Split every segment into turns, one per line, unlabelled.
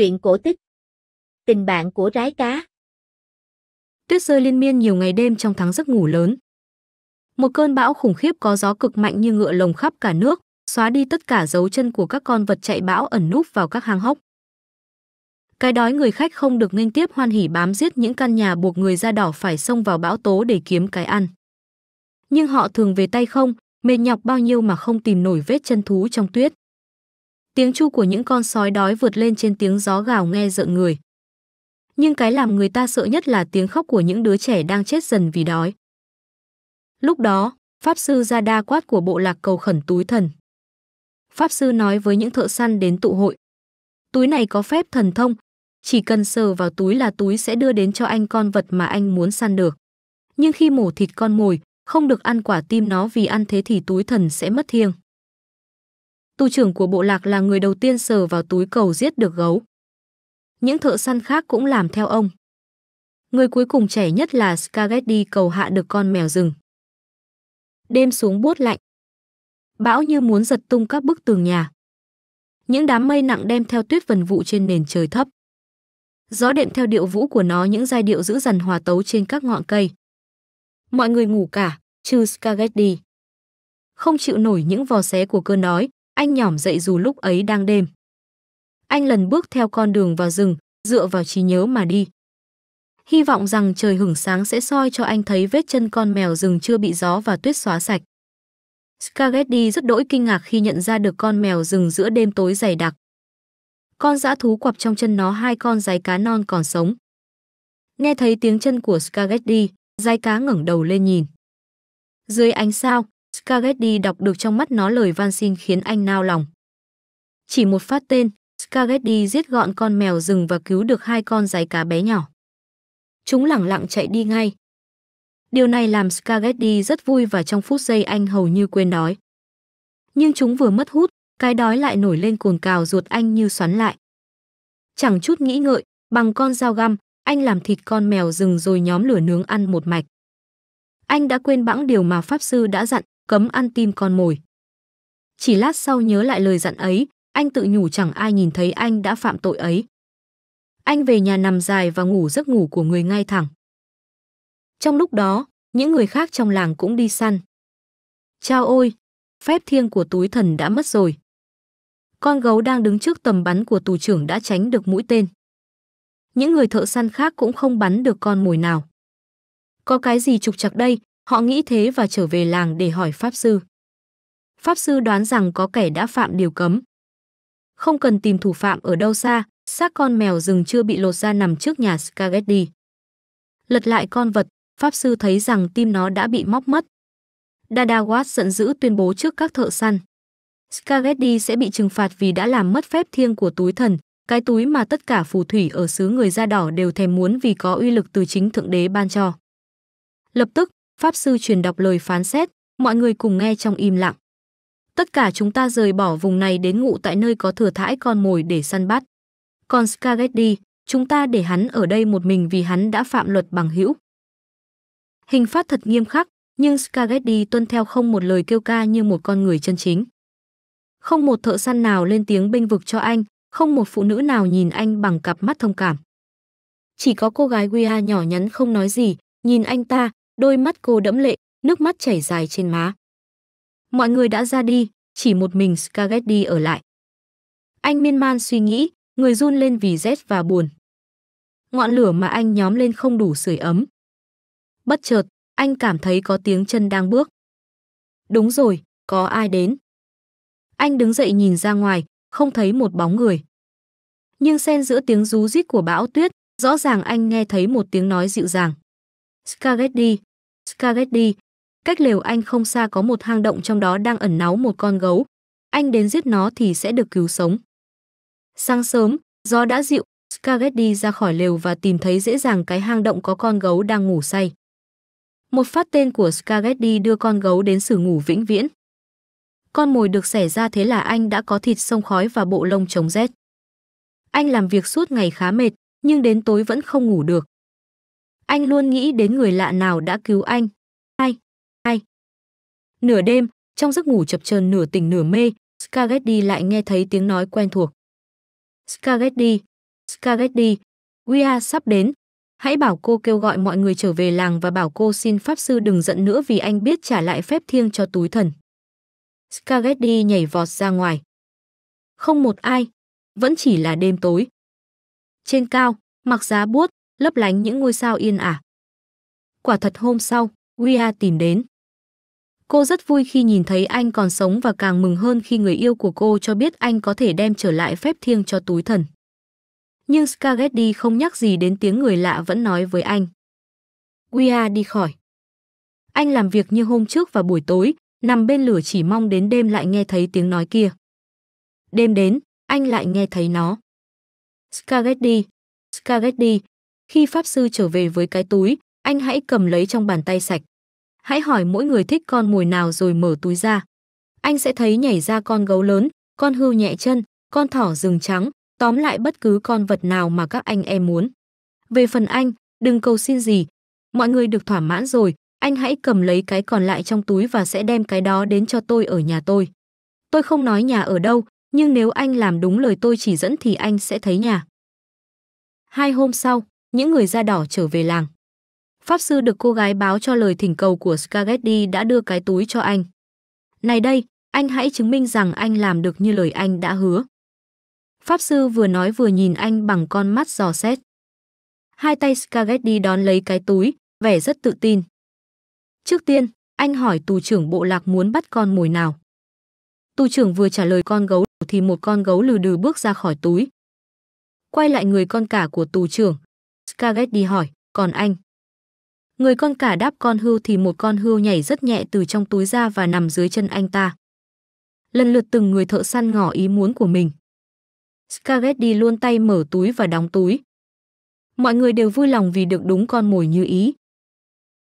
Chuyện cổ tích Tình bạn của rái cá Tuyết rơi liên miên nhiều ngày đêm trong tháng giấc ngủ lớn. Một cơn bão khủng khiếp có gió cực mạnh như ngựa lồng khắp cả nước, xóa đi tất cả dấu chân của các con vật chạy bão ẩn núp vào các hang hốc. Cái đói người khách không được nghênh tiếp hoan hỉ bám giết những căn nhà buộc người da đỏ phải xông vào bão tố để kiếm cái ăn. Nhưng họ thường về tay không, mệt nhọc bao nhiêu mà không tìm nổi vết chân thú trong tuyết. Tiếng chu của những con sói đói vượt lên trên tiếng gió gào nghe rợn người. Nhưng cái làm người ta sợ nhất là tiếng khóc của những đứa trẻ đang chết dần vì đói. Lúc đó, Pháp sư ra đa quát của bộ lạc cầu khẩn túi thần. Pháp sư nói với những thợ săn đến tụ hội. Túi này có phép thần thông, chỉ cần sờ vào túi là túi sẽ đưa đến cho anh con vật mà anh muốn săn được. Nhưng khi mổ thịt con mồi, không được ăn quả tim nó vì ăn thế thì túi thần sẽ mất thiêng tu trưởng của bộ lạc là người đầu tiên sờ vào túi cầu giết được gấu. Những thợ săn khác cũng làm theo ông. Người cuối cùng trẻ nhất là Spaghetti cầu hạ được con mèo rừng. Đêm xuống buốt lạnh. Bão như muốn giật tung các bức tường nhà. Những đám mây nặng đem theo tuyết vần vụ trên nền trời thấp. Gió đệm theo điệu vũ của nó những giai điệu giữ dần hòa tấu trên các ngọn cây. Mọi người ngủ cả, trừ Spaghetti. Không chịu nổi những vò xé của cơn đói, anh nhỏm dậy dù lúc ấy đang đêm. Anh lần bước theo con đường vào rừng, dựa vào trí nhớ mà đi. Hy vọng rằng trời hưởng sáng sẽ soi cho anh thấy vết chân con mèo rừng chưa bị gió và tuyết xóa sạch. Scargetti rất đỗi kinh ngạc khi nhận ra được con mèo rừng giữa đêm tối dày đặc. Con dã thú quặp trong chân nó hai con giái cá non còn sống. Nghe thấy tiếng chân của Scargetti, giái cá ngẩng đầu lên nhìn. Dưới ánh sao, Spaghetti đọc được trong mắt nó lời van xin khiến anh nao lòng. Chỉ một phát tên, Spaghetti giết gọn con mèo rừng và cứu được hai con rái cá bé nhỏ. Chúng lẳng lặng chạy đi ngay. Điều này làm Spaghetti rất vui và trong phút giây anh hầu như quên đói. Nhưng chúng vừa mất hút, cái đói lại nổi lên cuồn cào ruột anh như xoắn lại. Chẳng chút nghĩ ngợi, bằng con dao găm, anh làm thịt con mèo rừng rồi nhóm lửa nướng ăn một mạch. Anh đã quên bẵng điều mà Pháp Sư đã dặn, cấm ăn tim con mồi. Chỉ lát sau nhớ lại lời dặn ấy, anh tự nhủ chẳng ai nhìn thấy anh đã phạm tội ấy. Anh về nhà nằm dài và ngủ giấc ngủ của người ngay thẳng. Trong lúc đó, những người khác trong làng cũng đi săn. Chao ôi, phép thiêng của túi thần đã mất rồi. Con gấu đang đứng trước tầm bắn của tù trưởng đã tránh được mũi tên. Những người thợ săn khác cũng không bắn được con mồi nào. Có cái gì trục trặc đây, Họ nghĩ thế và trở về làng để hỏi Pháp Sư. Pháp Sư đoán rằng có kẻ đã phạm điều cấm. Không cần tìm thủ phạm ở đâu xa, xác con mèo rừng chưa bị lột ra nằm trước nhà Scagetti. Lật lại con vật, Pháp Sư thấy rằng tim nó đã bị móc mất. Dada Watt giận dữ tuyên bố trước các thợ săn. Scagetti sẽ bị trừng phạt vì đã làm mất phép thiêng của túi thần, cái túi mà tất cả phù thủy ở xứ người da đỏ đều thèm muốn vì có uy lực từ chính Thượng Đế ban cho. Lập tức, Pháp sư truyền đọc lời phán xét, mọi người cùng nghe trong im lặng. Tất cả chúng ta rời bỏ vùng này đến ngụ tại nơi có thừa thãi con mồi để săn bắt. Còn Scargetti, chúng ta để hắn ở đây một mình vì hắn đã phạm luật bằng hữu. Hình phạt thật nghiêm khắc, nhưng Scargetti tuân theo không một lời kêu ca như một con người chân chính. Không một thợ săn nào lên tiếng bênh vực cho anh, không một phụ nữ nào nhìn anh bằng cặp mắt thông cảm. Chỉ có cô gái Guia nhỏ nhắn không nói gì, nhìn anh ta, đôi mắt cô đẫm lệ, nước mắt chảy dài trên má. Mọi người đã ra đi, chỉ một mình Spaghetti ở lại. Anh miên man suy nghĩ, người run lên vì rét và buồn. Ngọn lửa mà anh nhóm lên không đủ sưởi ấm. Bất chợt, anh cảm thấy có tiếng chân đang bước. Đúng rồi, có ai đến. Anh đứng dậy nhìn ra ngoài, không thấy một bóng người. Nhưng xen giữa tiếng rú rít của bão tuyết, rõ ràng anh nghe thấy một tiếng nói dịu dàng. Scarletti, Scarletti. Cách lều anh không xa có một hang động trong đó đang ẩn náu một con gấu. Anh đến giết nó thì sẽ được cứu sống. Sáng sớm, gió đã dịu, Scarletti ra khỏi lều và tìm thấy dễ dàng cái hang động có con gấu đang ngủ say. Một phát tên của Scarletti đưa con gấu đến xử ngủ vĩnh viễn. Con mồi được xẻ ra thế là anh đã có thịt sông khói và bộ lông chống rét. Anh làm việc suốt ngày khá mệt, nhưng đến tối vẫn không ngủ được. Anh luôn nghĩ đến người lạ nào đã cứu anh. Ai? Ai? Nửa đêm, trong giấc ngủ chập chờn nửa tỉnh nửa mê, Spaghetti lại nghe thấy tiếng nói quen thuộc. Spaghetti, Spaghetti, Wea sắp đến. Hãy bảo cô kêu gọi mọi người trở về làng và bảo cô xin Pháp Sư đừng giận nữa vì anh biết trả lại phép thiêng cho túi thần. Spaghetti nhảy vọt ra ngoài. Không một ai, vẫn chỉ là đêm tối. Trên cao, mặc giá buốt, lấp lánh những ngôi sao yên ả. Quả thật hôm sau, Wia tìm đến. Cô rất vui khi nhìn thấy anh còn sống và càng mừng hơn khi người yêu của cô cho biết anh có thể đem trở lại phép thiêng cho túi thần. Nhưng Scargetti không nhắc gì đến tiếng người lạ vẫn nói với anh. Wia đi khỏi. Anh làm việc như hôm trước và buổi tối, nằm bên lửa chỉ mong đến đêm lại nghe thấy tiếng nói kia. Đêm đến, anh lại nghe thấy nó. Scargetti, Scargetti, khi Pháp Sư trở về với cái túi, anh hãy cầm lấy trong bàn tay sạch. Hãy hỏi mỗi người thích con mồi nào rồi mở túi ra. Anh sẽ thấy nhảy ra con gấu lớn, con hưu nhẹ chân, con thỏ rừng trắng, tóm lại bất cứ con vật nào mà các anh em muốn. Về phần anh, đừng cầu xin gì. Mọi người được thỏa mãn rồi, anh hãy cầm lấy cái còn lại trong túi và sẽ đem cái đó đến cho tôi ở nhà tôi. Tôi không nói nhà ở đâu, nhưng nếu anh làm đúng lời tôi chỉ dẫn thì anh sẽ thấy nhà. Hai hôm sau, những người da đỏ trở về làng. Pháp sư được cô gái báo cho lời thỉnh cầu của Scarletti đã đưa cái túi cho anh. Này đây, anh hãy chứng minh rằng anh làm được như lời anh đã hứa. Pháp sư vừa nói vừa nhìn anh bằng con mắt giò xét. Hai tay Scarletti đón lấy cái túi, vẻ rất tự tin. Trước tiên, anh hỏi tù trưởng bộ lạc muốn bắt con mồi nào. Tù trưởng vừa trả lời con gấu thì một con gấu lừ đừ bước ra khỏi túi. Quay lại người con cả của tù trưởng, Scarlett đi hỏi, còn anh? Người con cả đáp con hươu thì một con hươu nhảy rất nhẹ từ trong túi ra và nằm dưới chân anh ta. Lần lượt từng người thợ săn ngỏ ý muốn của mình. Scarlett đi luôn tay mở túi và đóng túi. Mọi người đều vui lòng vì được đúng con mồi như ý.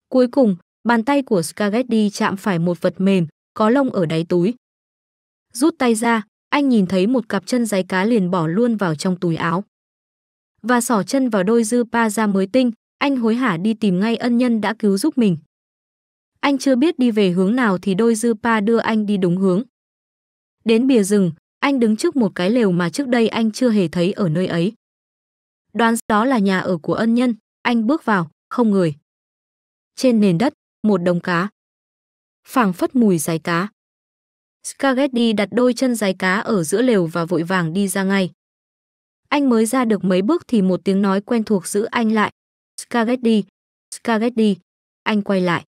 Cuối cùng, bàn tay của Scarlett đi chạm phải một vật mềm, có lông ở đáy túi. Rút tay ra, anh nhìn thấy một cặp chân giấy cá liền bỏ luôn vào trong túi áo và xỏ chân vào đôi dư pa ra mới tinh, anh hối hả đi tìm ngay ân nhân đã cứu giúp mình. Anh chưa biết đi về hướng nào thì đôi dư pa đưa anh đi đúng hướng. Đến bìa rừng, anh đứng trước một cái lều mà trước đây anh chưa hề thấy ở nơi ấy. Đoán đó là nhà ở của ân nhân, anh bước vào, không người. Trên nền đất, một đồng cá. phảng phất mùi giấy cá. Scargetti đặt đôi chân giấy cá ở giữa lều và vội vàng đi ra ngay. Anh mới ra được mấy bước thì một tiếng nói quen thuộc giữ anh lại. Spaghetti, spaghetti. Anh quay lại.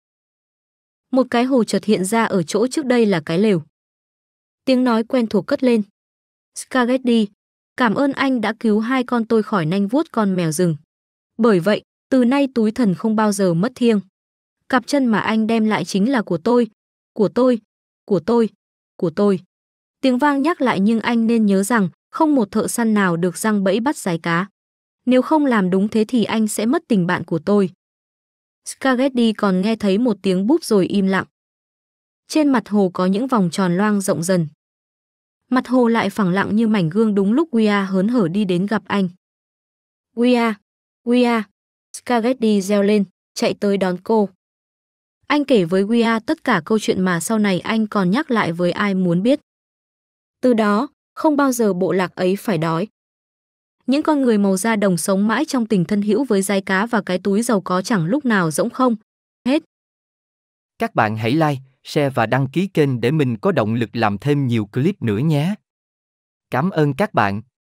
Một cái hồ chợt hiện ra ở chỗ trước đây là cái lều. Tiếng nói quen thuộc cất lên. Spaghetti, cảm ơn anh đã cứu hai con tôi khỏi nanh vuốt con mèo rừng. Bởi vậy, từ nay túi thần không bao giờ mất thiêng. Cặp chân mà anh đem lại chính là của tôi, của tôi, của tôi, của tôi. Tiếng vang nhắc lại nhưng anh nên nhớ rằng không một thợ săn nào được răng bẫy bắt giải cá. Nếu không làm đúng thế thì anh sẽ mất tình bạn của tôi. Scargetti còn nghe thấy một tiếng búp rồi im lặng. Trên mặt hồ có những vòng tròn loang rộng dần. Mặt hồ lại phẳng lặng như mảnh gương đúng lúc Guia hớn hở đi đến gặp anh. Guia, Guia, Scargetti reo lên, chạy tới đón cô. Anh kể với Guia tất cả câu chuyện mà sau này anh còn nhắc lại với ai muốn biết. Từ đó, không bao giờ bộ lạc ấy phải đói. Những con người màu da đồng sống mãi trong tình thân hữu với dai cá và cái túi giàu có chẳng lúc nào rỗng không. Hết. Các bạn hãy like, share và đăng ký kênh để mình có động lực làm thêm nhiều clip nữa nhé. Cảm ơn các bạn.